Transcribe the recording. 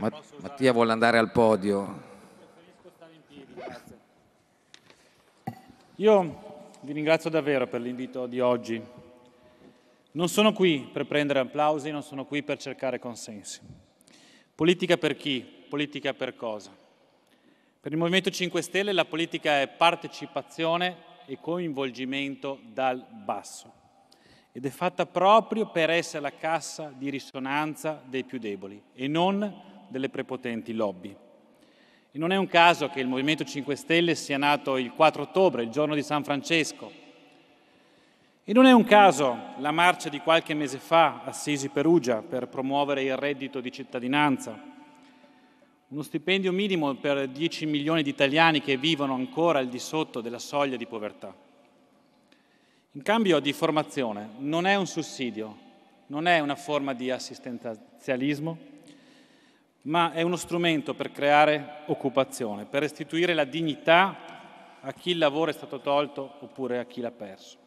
Matt Mattia vuole andare al podio. Io vi ringrazio davvero per l'invito di oggi. Non sono qui per prendere applausi, non sono qui per cercare consensi. Politica per chi? Politica per cosa? Per il Movimento 5 Stelle la politica è partecipazione e coinvolgimento dal basso ed è fatta proprio per essere la cassa di risonanza dei più deboli e non delle prepotenti lobby. E non è un caso che il Movimento 5 Stelle sia nato il 4 ottobre, il giorno di San Francesco. E non è un caso la marcia di qualche mese fa a Sisi Perugia per promuovere il reddito di cittadinanza. Uno stipendio minimo per 10 milioni di italiani che vivono ancora al di sotto della soglia di povertà. In cambio di formazione non è un sussidio, non è una forma di assistenzialismo, ma è uno strumento per creare occupazione, per restituire la dignità a chi il lavoro è stato tolto oppure a chi l'ha perso.